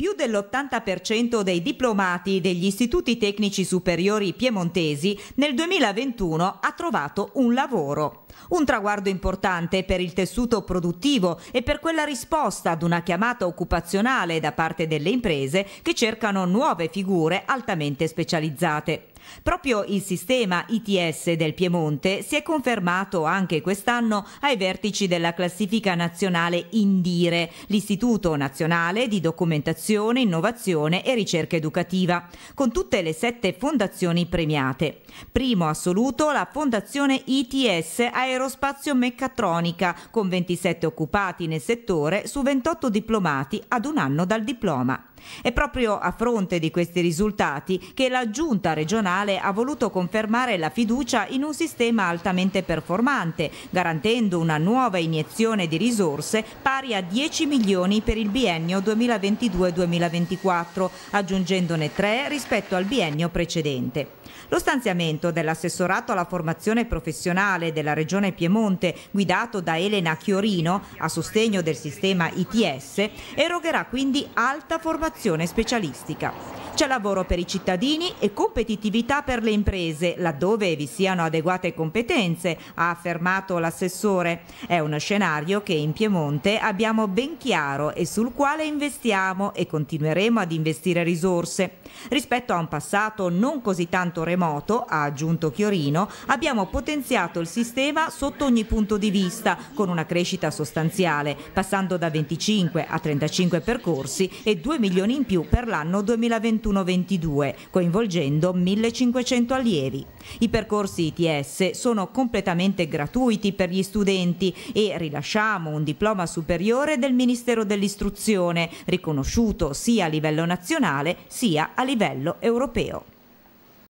Più dell'80% dei diplomati degli istituti tecnici superiori piemontesi nel 2021 ha trovato un lavoro. Un traguardo importante per il tessuto produttivo e per quella risposta ad una chiamata occupazionale da parte delle imprese che cercano nuove figure altamente specializzate. Proprio il sistema ITS del Piemonte si è confermato anche quest'anno ai vertici della classifica nazionale Indire, l'Istituto Nazionale di Documentazione, Innovazione e Ricerca Educativa, con tutte le sette fondazioni premiate. Primo assoluto la fondazione ITS Aerospazio Meccatronica, con 27 occupati nel settore su 28 diplomati ad un anno dal diploma. È proprio a fronte di questi risultati che la giunta regionale ha voluto confermare la fiducia in un sistema altamente performante, garantendo una nuova iniezione di risorse pari a 10 milioni per il biennio 2022-2024, aggiungendone 3 rispetto al biennio precedente. Lo stanziamento dell'assessorato alla formazione professionale della Regione Piemonte, guidato da Elena Chiorino, a sostegno del sistema ITS, erogherà quindi alta formazione formazione specialistica. C'è lavoro per i cittadini e competitività per le imprese, laddove vi siano adeguate competenze, ha affermato l'assessore. È uno scenario che in Piemonte abbiamo ben chiaro e sul quale investiamo e continueremo ad investire risorse. Rispetto a un passato non così tanto remoto, ha aggiunto Chiorino, abbiamo potenziato il sistema sotto ogni punto di vista, con una crescita sostanziale, passando da 25 a 35 percorsi e 2 milioni in più per l'anno 2021. 21-22, coinvolgendo 1500 allievi. I percorsi ITS sono completamente gratuiti per gli studenti e rilasciamo un diploma superiore del Ministero dell'Istruzione, riconosciuto sia a livello nazionale sia a livello europeo.